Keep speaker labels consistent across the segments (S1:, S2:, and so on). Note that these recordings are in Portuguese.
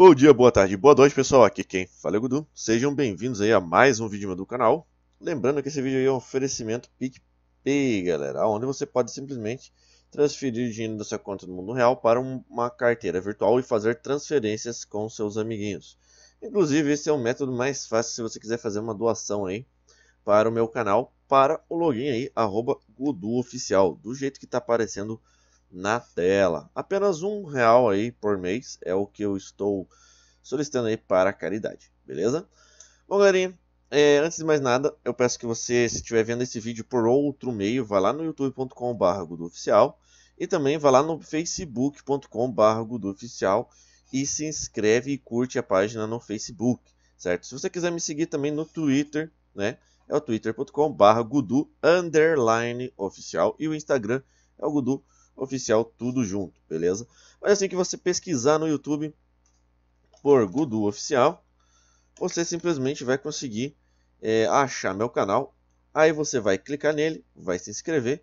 S1: Bom dia, boa tarde, boa noite, pessoal. Aqui quem fala é o Gudu. Sejam bem-vindos aí a mais um vídeo do canal. Lembrando que esse vídeo é um oferecimento PicPay, galera, onde você pode simplesmente transferir dinheiro da sua conta do mundo real para uma carteira virtual e fazer transferências com seus amiguinhos. Inclusive, esse é o um método mais fácil se você quiser fazer uma doação aí para o meu canal, para o login aí, arroba GuduOficial, do jeito que está aparecendo na tela. Apenas um real aí por mês é o que eu estou solicitando aí para a caridade, beleza? Bom, galerinha, é, antes de mais nada, eu peço que você, se estiver vendo esse vídeo por outro meio, vá lá no youtube.com.br e também vá lá no facebook.com.br e se inscreve e curte a página no Facebook, certo? Se você quiser me seguir também no Twitter, né? É o twitter.com.br gudu underline oficial e o Instagram é o gudu oficial, tudo junto, beleza? Mas assim que você pesquisar no YouTube por Gudu Oficial, você simplesmente vai conseguir é, achar meu canal. Aí você vai clicar nele, vai se inscrever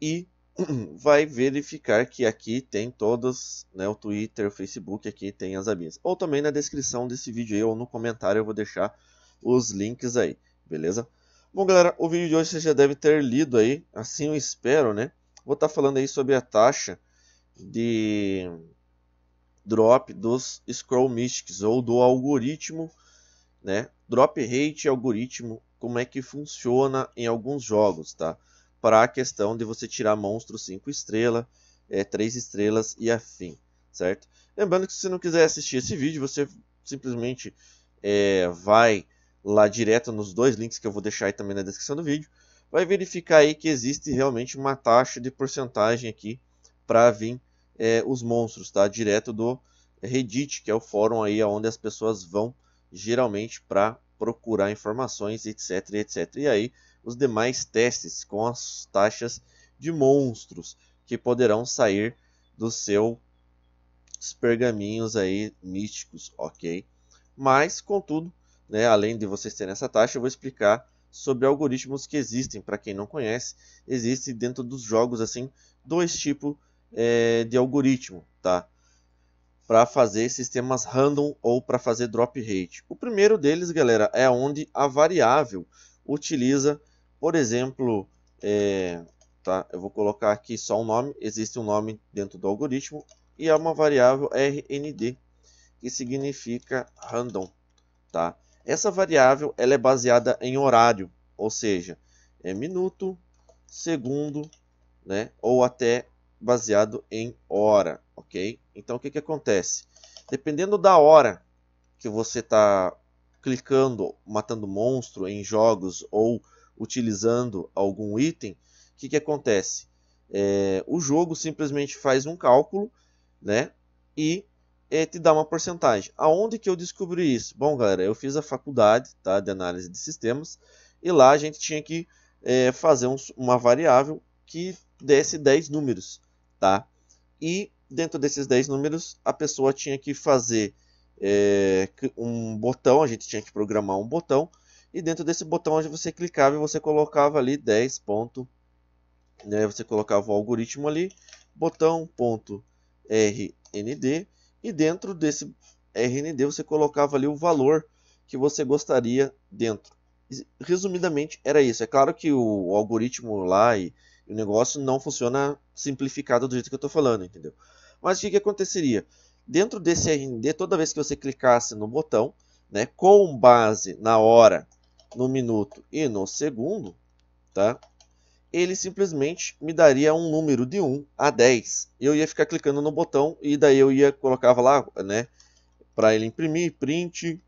S1: e vai verificar que aqui tem todas, né, o Twitter, o Facebook, aqui tem as abinhas. Ou também na descrição desse vídeo aí, ou no comentário eu vou deixar os links aí, beleza? Bom, galera, o vídeo de hoje você já deve ter lido aí, assim eu espero, né? Vou estar tá falando aí sobre a taxa de drop dos Scroll Mystics ou do algoritmo, né? Drop rate algoritmo, como é que funciona em alguns jogos, tá? Para a questão de você tirar monstros 5 estrelas, é, 3 estrelas e afim, certo? Lembrando que se você não quiser assistir esse vídeo, você simplesmente é, vai lá direto nos dois links que eu vou deixar aí também na descrição do vídeo vai verificar aí que existe realmente uma taxa de porcentagem aqui para vir é, os monstros, tá? Direto do Reddit, que é o fórum aí onde as pessoas vão geralmente para procurar informações, etc, etc. E aí os demais testes com as taxas de monstros que poderão sair do seu pergaminhos aí místicos, ok? Mas, contudo, né, além de vocês terem essa taxa, eu vou explicar sobre algoritmos que existem. Para quem não conhece, existe dentro dos jogos assim dois tipos é, de algoritmo, tá? Para fazer sistemas random ou para fazer drop rate. O primeiro deles, galera, é onde a variável utiliza, por exemplo, é, tá? Eu vou colocar aqui só um nome. Existe um nome dentro do algoritmo e é uma variável RND que significa random, tá? Essa variável ela é baseada em horário, ou seja, é minuto, segundo, né, ou até baseado em hora, ok? Então o que, que acontece? Dependendo da hora que você está clicando, matando monstro em jogos ou utilizando algum item, o que, que acontece? É, o jogo simplesmente faz um cálculo, né? E é, te dá uma porcentagem. Aonde que eu descobri isso? Bom, galera, eu fiz a faculdade tá, de análise de sistemas e lá a gente tinha que é, fazer um, uma variável que desse 10 números, tá? E dentro desses 10 números a pessoa tinha que fazer é, um botão, a gente tinha que programar um botão e dentro desse botão onde você clicava e você colocava ali 10 ponto, né, você colocava o algoritmo ali, botão ponto rnd e dentro desse RND você colocava ali o valor que você gostaria dentro. Resumidamente era isso. É claro que o algoritmo lá e o negócio não funciona simplificado do jeito que eu estou falando, entendeu? Mas o que, que aconteceria? Dentro desse RND, toda vez que você clicasse no botão, né, com base na hora, no minuto e no segundo, tá? ele simplesmente me daria um número de 1 a 10. Eu ia ficar clicando no botão e daí eu ia colocava lá, né, para ele imprimir, print,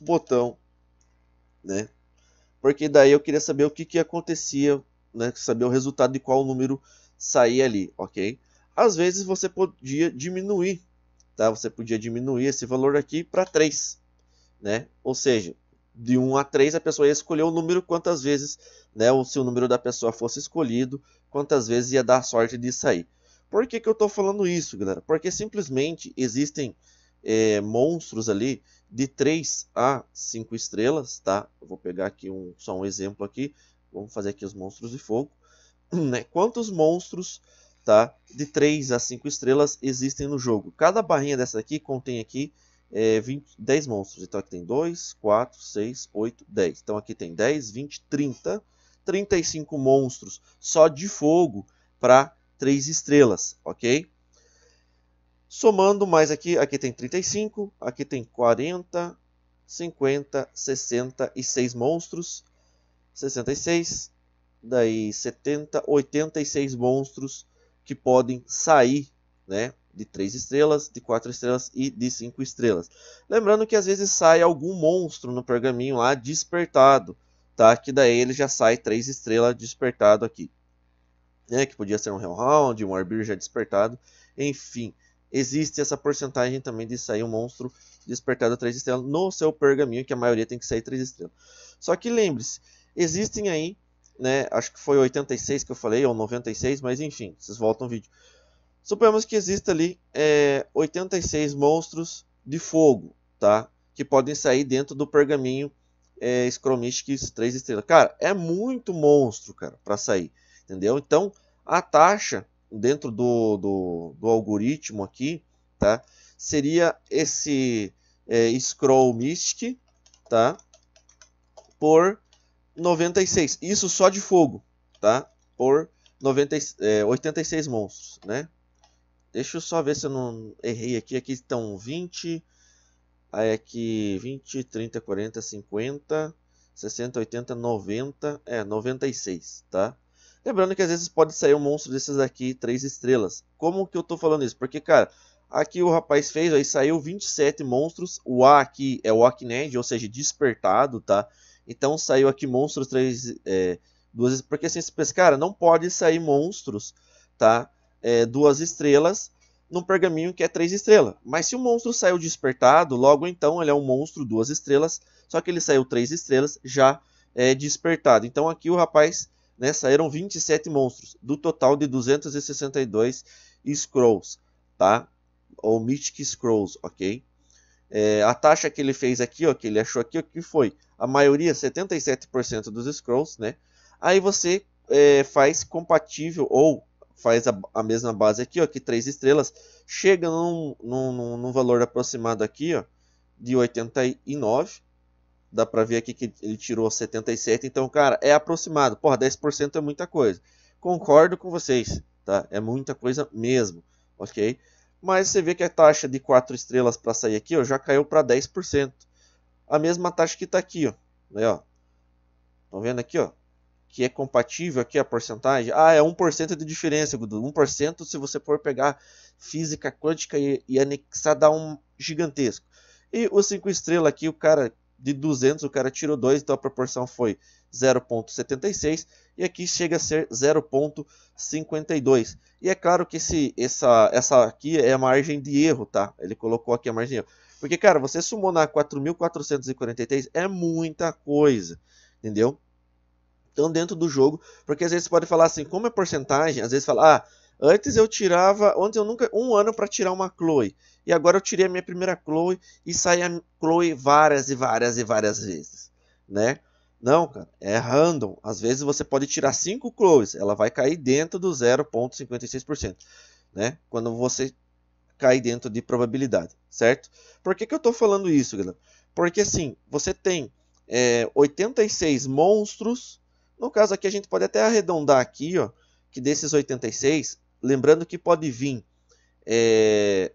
S1: botão, né? Porque daí eu queria saber o que que acontecia, né, saber o resultado de qual número saía ali, OK? Às vezes você podia diminuir, tá? Você podia diminuir esse valor aqui para 3, né? Ou seja, de 1 a 3, a pessoa ia escolher o número quantas vezes, né, ou se o número da pessoa fosse escolhido, quantas vezes ia dar sorte de sair. Por que, que eu estou falando isso, galera? Porque simplesmente existem é, monstros ali de 3 a 5 estrelas, tá? Eu vou pegar aqui um, só um exemplo aqui, vamos fazer aqui os monstros de fogo. Né? Quantos monstros tá, de 3 a 5 estrelas existem no jogo? Cada barrinha dessa aqui contém aqui é, 20, 10 monstros. Então aqui tem 2, 4, 6, 8, 10. Então aqui tem 10, 20, 30, 35 monstros só de fogo para 3 estrelas, ok? Somando mais aqui, aqui tem 35, aqui tem 40, 50, 66 monstros, 66, daí 70, 86 monstros que podem sair, né, de 3 estrelas, de 4 estrelas e de 5 estrelas. Lembrando que às vezes sai algum monstro no pergaminho lá despertado, tá? Que daí ele já sai 3 estrelas despertado aqui. Né? Que podia ser um Hellhound, um Arbir já despertado, enfim. Existe essa porcentagem também de sair um monstro despertado 3 estrelas no seu pergaminho, que a maioria tem que sair 3 estrelas. Só que lembre-se, existem aí né? Acho que foi 86 que eu falei, ou 96, mas enfim, vocês voltam o vídeo. Suponhamos que exista ali é, 86 monstros de fogo, tá? Que podem sair dentro do pergaminho é, Scromistics 3 estrelas. Cara, é muito monstro, cara, para sair, entendeu? Então, a taxa dentro do, do, do algoritmo aqui, tá? Seria esse é, Scroll Mystic, tá? Por 96. Isso só de fogo, tá? Por 90, é, 86 monstros, né? Deixa eu só ver se eu não errei aqui. Aqui estão 20, aí aqui 20, 30, 40, 50, 60, 80, 90, é 96, tá? Lembrando que às vezes pode sair um monstro desses aqui, 3 estrelas. Como que eu tô falando isso? Porque, cara, aqui o rapaz fez, aí saiu 27 monstros. O A aqui é o Acned, ou seja, despertado, tá? Então saiu aqui monstros 3, é, Porque assim, se pescar, não pode sair monstros, tá? é, duas estrelas num pergaminho que é três estrelas. Mas se o monstro saiu despertado, logo então ele é um monstro duas estrelas, só que ele saiu três estrelas já é, despertado. Então aqui o rapaz, né, saíram 27 monstros, do total de 262 Scrolls, tá? Ou Mythic Scrolls, ok? É, a taxa que ele fez aqui, ó, que ele achou aqui, ó, que foi a maioria, 77% dos Scrolls, né? Aí você é, faz compatível ou faz a, a, mesma base aqui, ó, aqui três estrelas, chega num, num, num valor aproximado aqui, ó, de 89. Dá para ver aqui que ele tirou 77, então, cara, é aproximado. Porra, 10% é muita coisa. Concordo com vocês, tá? É muita coisa mesmo, ok? Mas você vê que a taxa de quatro estrelas para sair aqui, ó, já caiu para 10%. A mesma taxa que está aqui, ó. Aí, né, ó. Estão tá vendo aqui, ó? que é compatível aqui a porcentagem? Ah, é 1% de diferença, Gudu. 1% se você for pegar física quântica e, e anexar dá um gigantesco. E o 5 estrelas aqui, o cara de 200, o cara tirou 2, então a proporção foi 0.76 e aqui chega a ser 0.52. E é claro que esse, essa, essa aqui é a margem de erro, tá? Ele colocou aqui a margem de erro. Porque, cara, você sumou na 4.443 é muita coisa, entendeu? estão dentro do jogo, porque às vezes você pode falar assim, como é porcentagem, às vezes fala, ah, antes eu tirava, antes eu nunca, um ano para tirar uma Chloe, e agora eu tirei a minha primeira Chloe e saí a Chloe várias e várias e várias vezes, né? Não, cara, é random. Às vezes você pode tirar 5 Chloes, ela vai cair dentro do 0.56%, né? Quando você cai dentro de probabilidade, certo? Por que, que eu estou falando isso, galera? Porque assim, você tem é, eh, 86 monstros no caso aqui, a gente pode até arredondar aqui, ó, que desses 86, lembrando que pode vir é,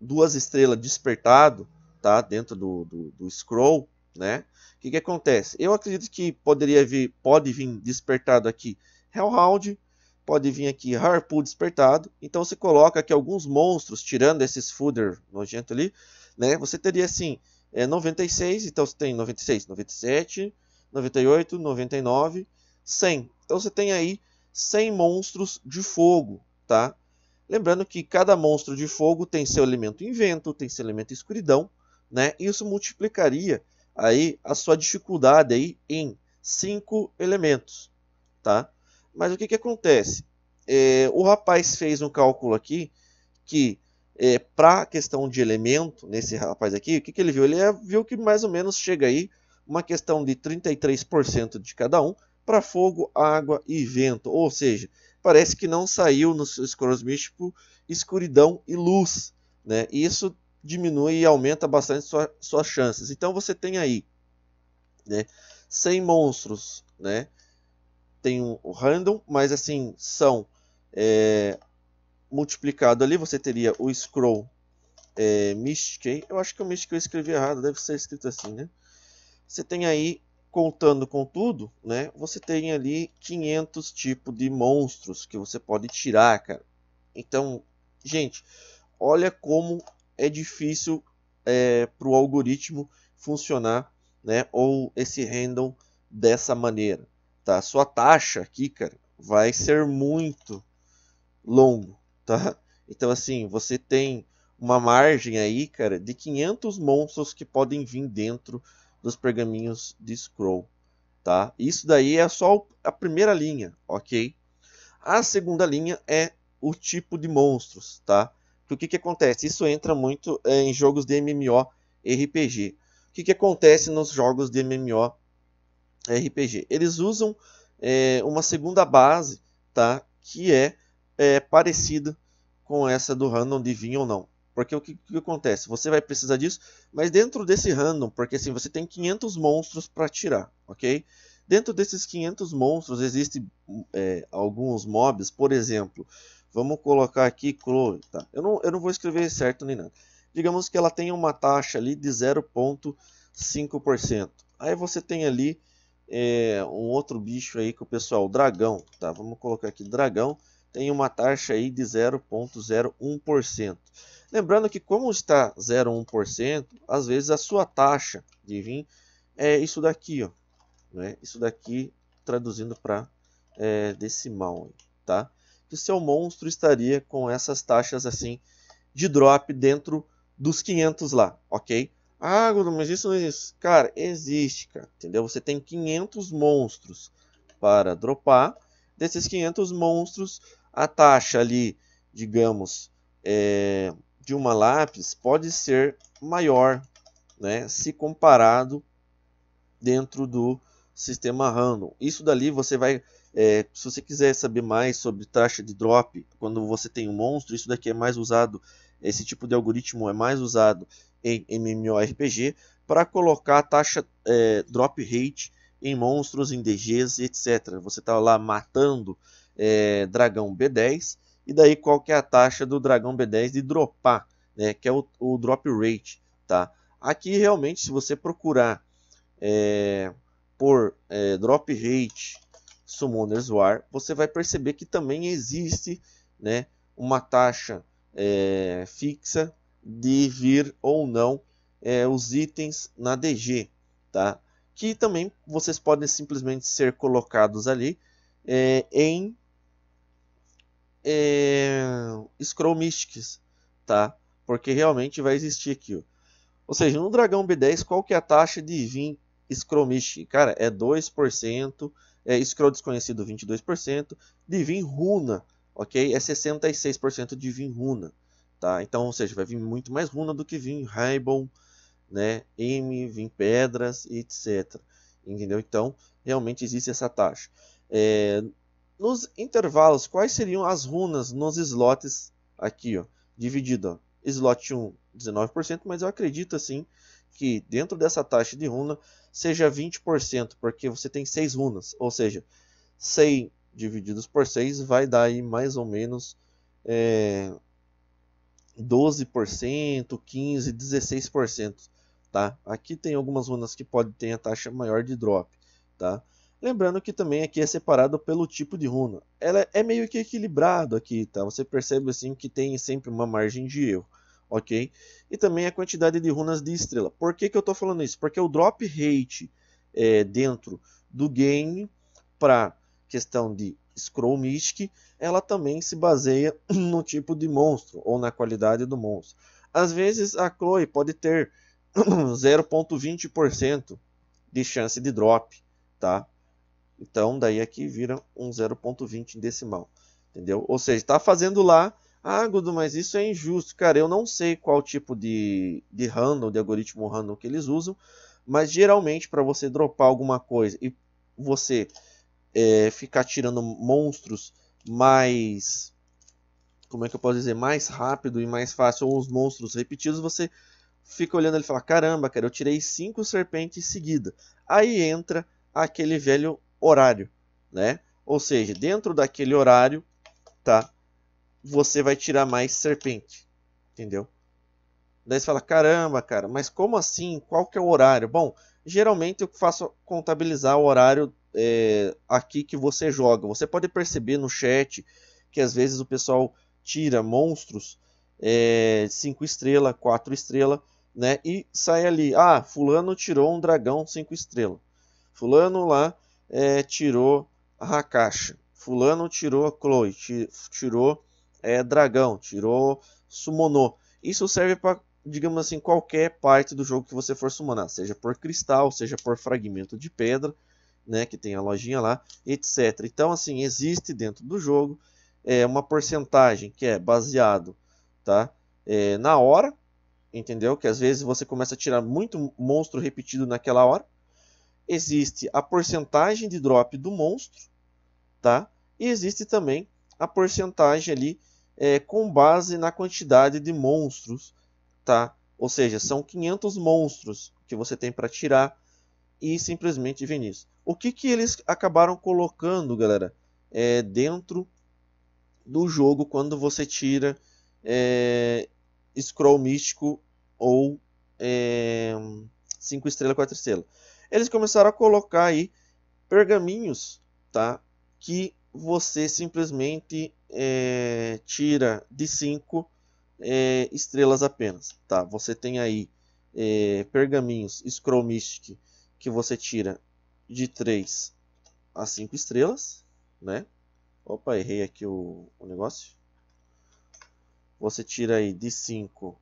S1: duas estrelas despertado, tá? Dentro do, do, do scroll, né? O que, que acontece? Eu acredito que poderia vir, pode vir despertado aqui Hellhound, pode vir aqui Harpoon despertado. Então você coloca aqui alguns monstros, tirando esses fooder nojento ali, né? Você teria assim, é 96, então você tem 96, 97, 98, 99, 100. Então você tem aí 100 monstros de fogo, tá? Lembrando que cada monstro de fogo tem seu elemento invento, tem seu elemento escuridão, né? isso multiplicaria aí a sua dificuldade aí em 5 elementos, tá? Mas o que, que acontece? É, o rapaz fez um cálculo aqui que é, para a questão de elemento, nesse rapaz aqui, o que, que ele viu? Ele é, viu que mais ou menos chega aí uma questão de 33% de cada um para fogo, água e vento. Ou seja, parece que não saiu no Scrolls Místico escuridão e luz. Né? Isso diminui e aumenta bastante sua, suas chances. Então você tem aí né, 100 monstros. Né? Tem o um random, mas assim, são é, multiplicado ali. Você teria o scroll é, Mystic. Eu acho que o Mystic eu escrevi errado, deve ser escrito assim, né? você tem aí, contando com tudo, né? Você tem ali 500 tipos de monstros que você pode tirar, cara. Então, gente, olha como é difícil é, para o algoritmo funcionar, né? Ou esse random dessa maneira, tá? Sua taxa aqui, cara, vai ser muito longo, tá? Então, assim, você tem uma margem aí, cara, de 500 monstros que podem vir dentro dos pergaminhos de Scroll. Tá? Isso daí é só a primeira linha, ok? A segunda linha é o tipo de monstros, tá? o que, que acontece? Isso entra muito é, em jogos de MMO RPG. O que, que acontece nos jogos de MMO RPG? Eles usam é, uma segunda base, tá? Que é, é parecida com essa do random, adivinha ou não, porque o que, que, acontece? Você vai precisar disso, mas dentro desse random, porque assim, você tem 500 monstros para tirar, ok? Dentro desses 500 monstros existem hum, é, alguns mobs, por exemplo, vamos colocar aqui Chloe, tá? Eu não, eu não vou escrever certo nem nada. Digamos que ela tenha uma taxa ali de 0.5%. Aí você tem ali é, um outro bicho aí que o pessoal, dragão, tá? Vamos colocar aqui dragão, tem uma taxa aí de 0.01%. Lembrando que como está 0,1%, às vezes a sua taxa de VIN é isso daqui, ó, né? isso daqui traduzindo para é, decimal, tá? Que seu monstro estaria com essas taxas assim de drop dentro dos 500 lá, ok? Ah, mas isso não existe. Cara, existe, cara, entendeu? Você tem 500 monstros para dropar. Desses 500 monstros, a taxa ali, digamos, é, de uma lápis pode ser maior né, se comparado dentro do sistema random. Isso dali você vai, é, se você quiser saber mais sobre taxa de drop, quando você tem um monstro, isso daqui é mais usado, esse tipo de algoritmo é mais usado em MMORPG para colocar a taxa é, drop rate em monstros, em DGs, etc. Você está lá matando é, dragão B10 e daí qual que é a taxa do Dragão B10 de dropar, né? Que é o, o drop rate, tá? Aqui realmente se você procurar é, por é, drop rate Summoners War, você vai perceber que também existe, né? Uma taxa é, fixa de vir ou não é, os itens na DG, tá? Que também vocês podem simplesmente ser colocados ali é, em é, Scroll Mystics, tá? Porque realmente vai existir aqui, ó. Ou seja, no Dragão B10, qual que é a taxa de vir Scroll Mystic? Cara, é 2%, é Scroll Desconhecido 22%, de vir Runa, ok? É 66% de vir Runa, tá? Então, ou seja, vai vir muito mais Runa do que vir Raibon, né? M, vir Pedras, etc. Entendeu? Então, realmente existe essa taxa. É, nos intervalos, quais seriam as runas nos slots aqui, ó, dividida? Slot 1, 19%, mas eu acredito assim que dentro dessa taxa de runa seja 20%, porque você tem 6 runas, ou seja, 100 divididos por 6 vai dar aí mais ou menos é, 12%, 15%, 16%, tá? Aqui tem algumas runas que podem ter a taxa maior de drop, tá? Lembrando que também aqui é separado pelo tipo de runa. Ela é meio que equilibrado aqui, tá? Você percebe assim que tem sempre uma margem de erro, ok? E também a quantidade de runas de estrela. Por que, que eu estou falando isso? Porque o drop rate é, dentro do game para questão de Scroll Mystic, ela também se baseia no tipo de monstro ou na qualidade do monstro. Às vezes a Chloe pode ter 0.20% de chance de drop, tá? Então, daí aqui é vira um 0,20 decimal. Entendeu? Ou seja, está fazendo lá, ah, Gudo, mas isso é injusto. Cara, eu não sei qual tipo de, de handle, de algoritmo handle que eles usam, mas geralmente para você dropar alguma coisa e você é, ficar tirando monstros mais. Como é que eu posso dizer? Mais rápido e mais fácil, ou uns monstros repetidos, você fica olhando ele e fala: caramba, cara, eu tirei cinco serpentes em seguida. Aí entra aquele velho horário, né? Ou seja, dentro daquele horário, tá? Você vai tirar mais serpente, entendeu? Daí você fala, caramba, cara, mas como assim? Qual que é o horário? Bom, geralmente eu faço contabilizar o horário é, aqui que você joga. Você pode perceber no chat que às vezes o pessoal tira monstros 5 eh, é, estrela, 4 estrela, né? E sai ali, ah, fulano tirou um dragão 5 estrela. Fulano lá é, tirou a Hakashi, fulano tirou a Chloe, tirou é, Dragão, tirou sumono. Isso serve para, digamos assim, qualquer parte do jogo que você for summonar, seja por cristal, seja por fragmento de pedra, né, que tem a lojinha lá, etc. Então, assim, existe dentro do jogo é, uma porcentagem que é baseado, tá, é, na hora, entendeu? Que às vezes você começa a tirar muito monstro repetido naquela hora, existe a porcentagem de drop do monstro, tá? E existe também a porcentagem ali é, com base na quantidade de monstros, tá? Ou seja, são 500 monstros que você tem para tirar e simplesmente vem nisso. O que, que eles acabaram colocando, galera, é, dentro do jogo quando você tira é, Scroll Místico ou 5 é, estrela, 4 estrelas? eles começaram a colocar aí pergaminhos, tá? Que você simplesmente é, tira de 5 é, estrelas apenas, tá? Você tem aí é, pergaminhos Scroll Mystic que você tira de 3 a 5 estrelas, né? Opa, errei aqui o, o negócio. Você tira aí de 5,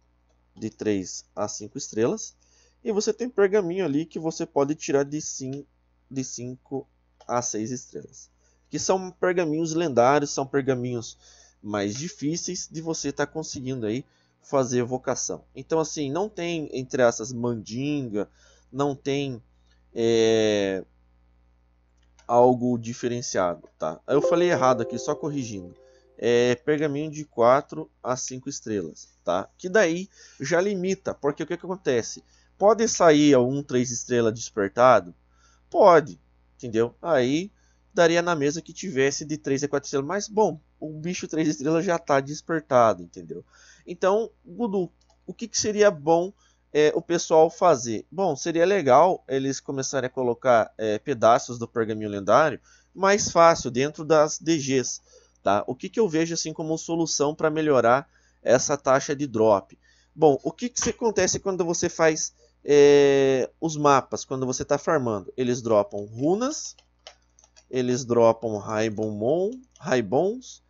S1: de 3 a 5 estrelas. E você tem pergaminho ali que você pode tirar de 5 de cinco a 6 estrelas. Que são pergaminhos lendários, são pergaminhos mais difíceis de você estar tá conseguindo aí fazer evocação. Então assim, não tem entre essas mandinga, não tem é, algo diferenciado, tá? Eu falei errado aqui, só corrigindo. É pergaminho de 4 a 5 estrelas, tá? Que daí já limita, porque o que, que acontece? Pode sair um três estrela despertado? Pode, entendeu? Aí daria na mesa que tivesse de 3 a 4 estrelas, mas bom, o bicho 3 estrelas já está despertado, entendeu? Então, Gudu, o que, que seria bom é, o pessoal fazer? Bom, seria legal eles começarem a colocar é, pedaços do pergaminho lendário mais fácil dentro das DGs, tá? O que, que eu vejo assim como solução para melhorar essa taxa de drop? Bom, o que, que acontece quando você faz é, os mapas, quando você está farmando, eles dropam runas, eles dropam raibons,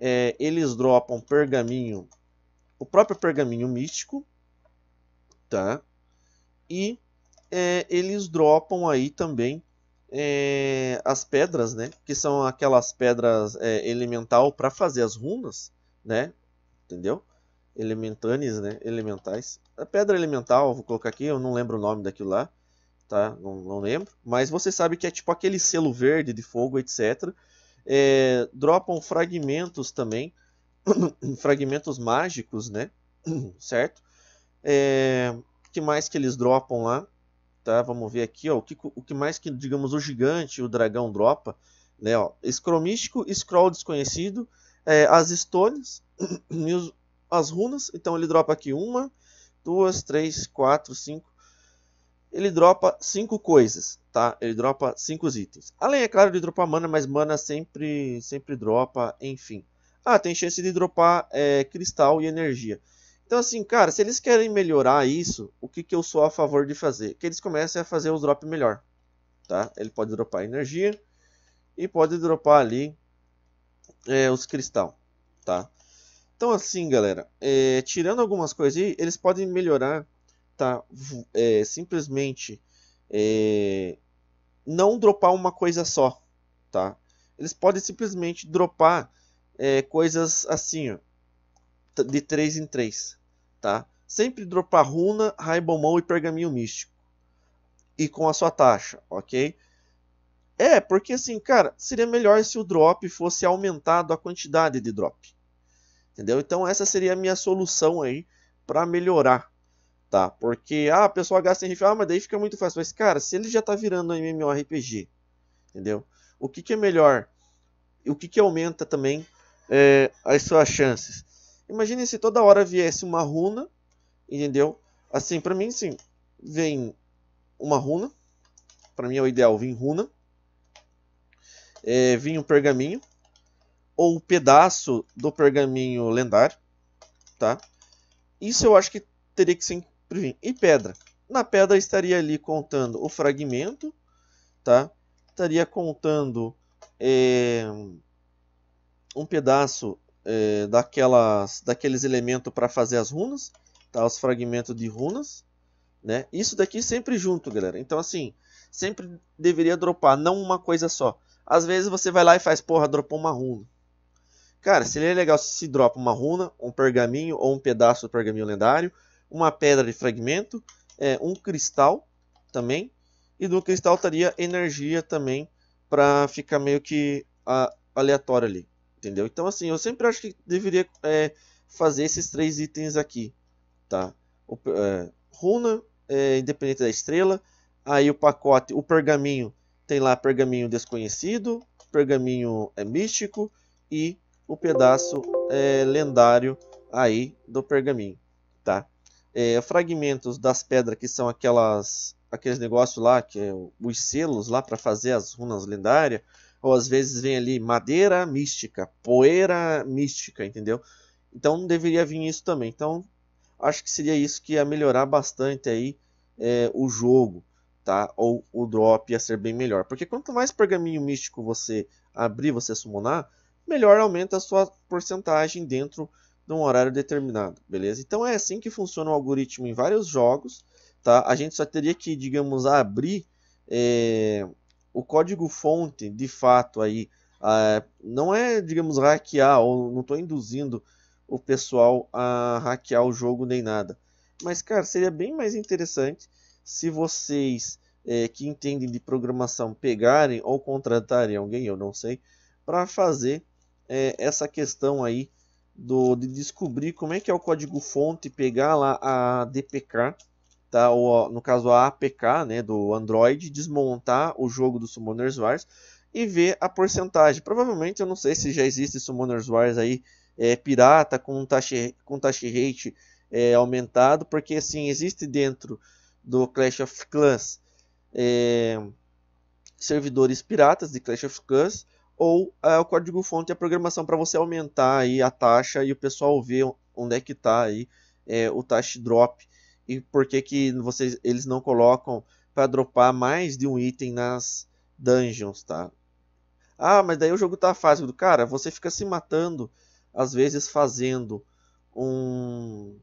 S1: é, eles dropam pergaminho, o próprio pergaminho místico, tá? E é, eles dropam aí também é, as pedras, né? Que são aquelas pedras é, elemental para fazer as runas, né? Entendeu? Elementanes, né? Elementais a pedra elemental, vou colocar aqui, eu não lembro o nome daquilo lá, tá? Não, não lembro. Mas você sabe que é tipo aquele selo verde de fogo, etc. É, dropam fragmentos também, fragmentos mágicos, né? certo? É, o que mais que eles dropam lá? Tá, vamos ver aqui, ó, o, que, o que mais que, digamos, o gigante, o dragão dropa, né, ó, escromístico, scroll desconhecido, é, as stones, as runas, então ele dropa aqui uma, duas, três, quatro, cinco. Ele dropa cinco coisas, tá? Ele dropa cinco itens. Além, é claro, de dropar mana, mas mana sempre, sempre dropa, enfim. Ah, tem chance de dropar é, cristal e energia. Então, assim, cara, se eles querem melhorar isso, o que, que eu sou a favor de fazer? Que eles comecem a fazer os drop melhor, tá? Ele pode dropar energia e pode dropar ali é, os cristal, tá? Então, assim, galera, é, tirando algumas coisas aí, eles podem melhorar, tá? É, simplesmente é, não dropar uma coisa só, tá? Eles podem simplesmente dropar é, coisas assim, ó, de 3 em 3, tá? Sempre dropar runa, raibomão e pergaminho místico. E com a sua taxa, ok? É, porque assim, cara, seria melhor se o drop fosse aumentado a quantidade de drop Entendeu? Então essa seria a minha solução aí para melhorar, tá? Porque ah, a pessoa gasta em rifle, ah, mas daí fica muito fácil. Mas cara, se ele já tá virando um MMORPG, entendeu? O que que é melhor? O que que aumenta também é, as suas chances? Imagine se toda hora viesse uma runa, entendeu? Assim, para mim sim, vem uma runa. Para mim é o ideal, vem runa. É, vem um pergaminho, ou pedaço do pergaminho lendário, tá? Isso eu acho que teria que ser vir. E pedra. Na pedra estaria ali contando o fragmento, tá? Estaria contando é, um pedaço é, daquelas, daqueles elementos para fazer as runas, tá? Os fragmentos de runas, né? Isso daqui sempre junto, galera. Então assim, sempre deveria dropar, não uma coisa só. Às vezes você vai lá e faz, porra, dropou uma runa. Cara, seria legal se se dropa uma runa, um pergaminho ou um pedaço do pergaminho lendário, uma pedra de fragmento, é, um cristal também, e do cristal estaria energia também para ficar meio que a, aleatório ali, entendeu? Então assim, eu sempre acho que deveria é, fazer esses três itens aqui, tá? O, é, runa, é, independente da estrela, aí o pacote, o pergaminho, tem lá pergaminho desconhecido, pergaminho é místico e o pedaço é, lendário aí do pergaminho, tá? É, fragmentos das pedras que são aquelas aqueles negócios lá que é os selos lá para fazer as runas lendárias, ou às vezes vem ali madeira mística, poeira mística, entendeu? Então deveria vir isso também. Então acho que seria isso que ia melhorar bastante aí é, o jogo, tá? Ou o drop ia ser bem melhor, porque quanto mais pergaminho místico você abrir, você summonar, melhor aumenta a sua porcentagem dentro de um horário determinado, beleza? Então é assim que funciona o algoritmo em vários jogos, tá? A gente só teria que, digamos, abrir é, o código-fonte, de fato, aí, é, não é, digamos, hackear, ou não estou induzindo o pessoal a hackear o jogo nem nada. Mas, cara, seria bem mais interessante se vocês é, que entendem de programação pegarem ou contratarem alguém, eu não sei, para fazer é, essa questão aí do, de descobrir como é que é o código fonte, pegar lá a DPK, tá? ou no caso a APK né, do Android, desmontar o jogo do Summoners Wars e ver a porcentagem. Provavelmente, eu não sei se já existe Summoners Wars aí é, pirata com taxa, com taxa rate é, aumentado, porque assim, existe dentro do Clash of Clans é, servidores piratas de Clash of Clans ou ah, o código-fonte e é a programação para você aumentar aí a taxa e o pessoal ver onde é que está aí é, o taxa drop e por que que vocês, eles não colocam para dropar mais de um item nas dungeons, tá? Ah, mas daí o jogo tá fácil. do Cara, você fica se matando, às vezes fazendo um,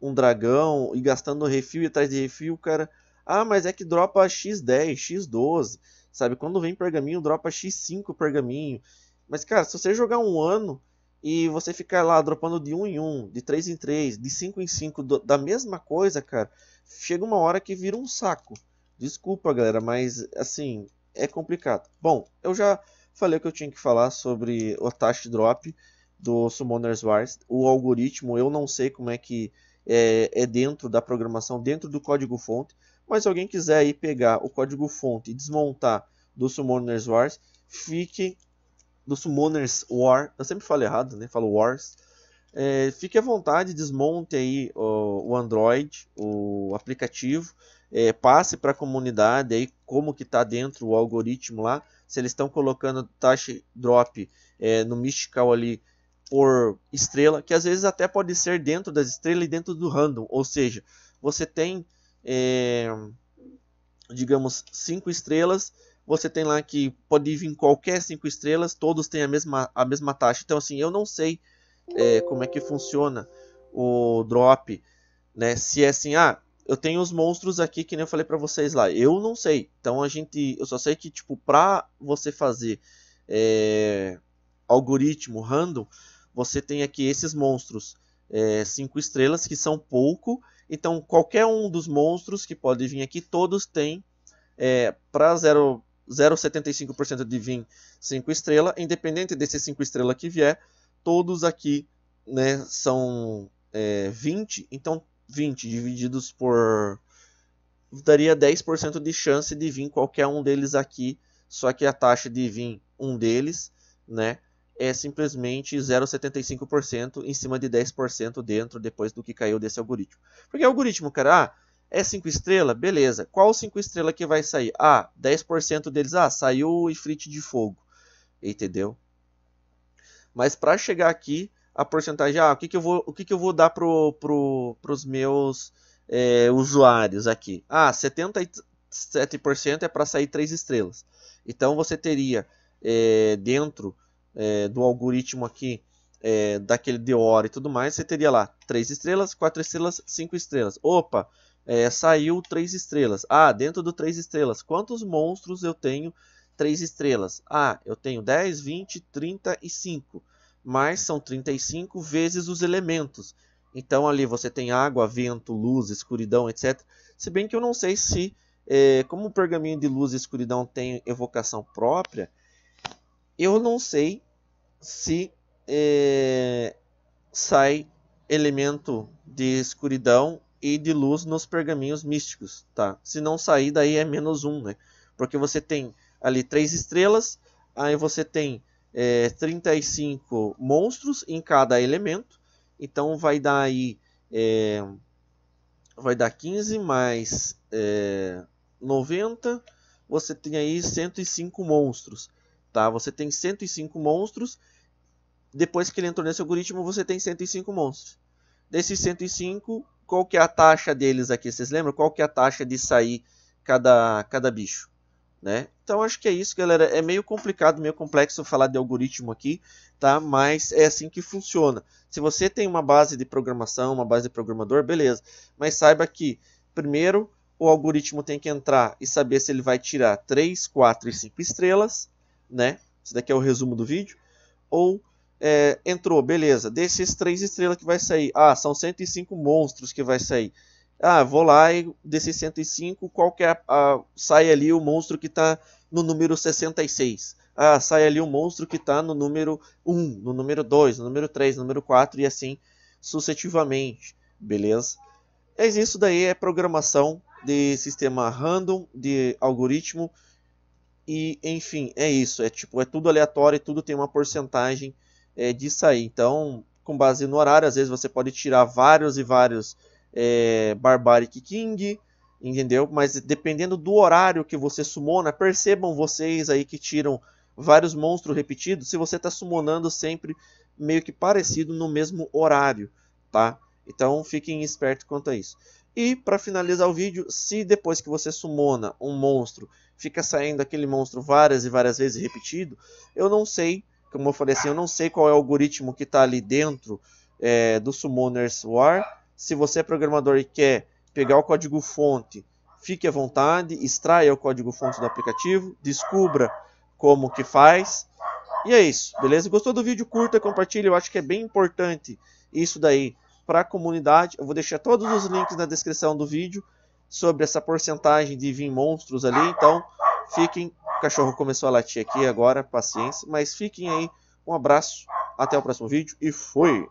S1: um dragão e gastando refil e atrás de refil, cara. Ah, mas é que dropa x10, x12 sabe? Quando vem pergaminho, dropa X5 pergaminho. Mas, cara, se você jogar um ano e você ficar lá dropando de 1 um em 1, um, de 3 em 3, de 5 em 5, do, da mesma coisa, cara, chega uma hora que vira um saco. Desculpa, galera, mas, assim, é complicado. Bom, eu já falei o que eu tinha que falar sobre o Tash Drop do Summoners Wars. O algoritmo, eu não sei como é que é, é dentro da programação, dentro do código-fonte. Mas se alguém quiser aí pegar o código fonte e desmontar do Summoners Wars, fique do Summoners War, eu sempre falo errado, né? Falo Wars. É, fique à vontade, desmonte aí o, o Android, o aplicativo, é, passe para a comunidade aí como que está dentro o algoritmo lá. Se eles estão colocando taxa drop é, no Mystical ali por estrela, que às vezes até pode ser dentro das estrelas e dentro do random, ou seja, você tem é, digamos, cinco estrelas, você tem lá que pode vir qualquer cinco estrelas, todos têm a mesma, a mesma taxa. Então, assim, eu não sei é, como é que funciona o drop, né? Se é assim, ah, eu tenho os monstros aqui que nem eu falei para vocês lá. Eu não sei. Então a gente, eu só sei que tipo para você fazer é, algoritmo random, você tem aqui esses monstros é, cinco estrelas que são pouco então, qualquer um dos monstros que pode vir aqui, todos têm é, para 0,75% de vir 5 estrelas. Independente desse 5 estrelas que vier, todos aqui né, são é, 20. Então, 20 divididos por. daria 10% de chance de vir qualquer um deles aqui. Só que a taxa de vir um deles, né? é simplesmente 0,75% em cima de 10% dentro depois do que caiu desse algoritmo. Porque algoritmo, cara, ah, é 5 estrelas? Beleza. Qual 5 estrelas que vai sair? Ah, 10% deles, ah, saiu o ifrit de fogo. Entendeu? Mas para chegar aqui, a porcentagem, ah, o que, que, eu, vou, o que, que eu vou dar pro, pro, pros meus é, usuários aqui? Ah, 77% é para sair 3 estrelas. Então você teria é, dentro é, do algoritmo aqui é, daquele DOR e tudo mais, você teria lá 3 estrelas, 4 estrelas, 5 estrelas. Opa, é, saiu 3 estrelas. Ah, dentro do 3 estrelas, quantos monstros eu tenho 3 estrelas? Ah, eu tenho 10, 20, 35. Mas são 35 vezes os elementos. Então ali você tem água, vento, luz, escuridão, etc. Se bem que eu não sei se, é, como o pergaminho de luz e escuridão tem evocação própria, eu não sei se é, sai elemento de escuridão e de luz nos pergaminhos místicos, tá? Se não sair, daí é menos um, né? Porque você tem ali três estrelas, aí você tem é, 35 monstros em cada elemento, então vai dar aí é, vai dar 15 mais é, 90, você tem aí 105 monstros. Tá? Você tem 105 monstros. Depois que ele entrou nesse algoritmo, você tem 105 monstros. Desses 105, qual que é a taxa deles aqui? Vocês lembram? Qual que é a taxa de sair cada, cada bicho? Né? Então acho que é isso, galera. É meio complicado, meio complexo falar de algoritmo aqui, tá? Mas é assim que funciona. Se você tem uma base de programação, uma base de programador, beleza. Mas saiba que primeiro o algoritmo tem que entrar e saber se ele vai tirar 3, 4 e 5 estrelas né? Esse daqui é o resumo do vídeo. Ou é, entrou, beleza, desses três estrelas que vai sair. Ah, são 105 monstros que vai sair. Ah, vou lá e desses 105, qual que é a, a, sai ali o monstro que está no número 66. Ah, sai ali o monstro que está no número 1, no número 2, no número 3, no número 4 e assim sucessivamente, beleza? Mas isso daí é programação de sistema random, de algoritmo, e, enfim, é isso. É tipo, é tudo aleatório e tudo tem uma porcentagem é, de sair. Então, com base no horário, às vezes você pode tirar vários e vários é, Barbaric King, entendeu? Mas dependendo do horário que você sumona, percebam vocês aí que tiram vários monstros repetidos, se você está sumonando sempre meio que parecido no mesmo horário, tá? Então fiquem espertos quanto a isso. E para finalizar o vídeo, se depois que você sumona um monstro fica saindo aquele monstro várias e várias vezes repetido, eu não sei, como eu falei assim, eu não sei qual é o algoritmo que está ali dentro é, do Summoners War. Se você é programador e quer pegar o código fonte, fique à vontade, extraia o código fonte do aplicativo, descubra como que faz. E é isso, beleza? Gostou do vídeo? Curta, compartilha, eu acho que é bem importante isso daí para a comunidade. Eu vou deixar todos os links na descrição do vídeo sobre essa porcentagem de vir monstros ali. Então, fiquem. O cachorro começou a latir aqui agora, paciência. Mas fiquem aí. Um abraço, até o próximo vídeo e fui!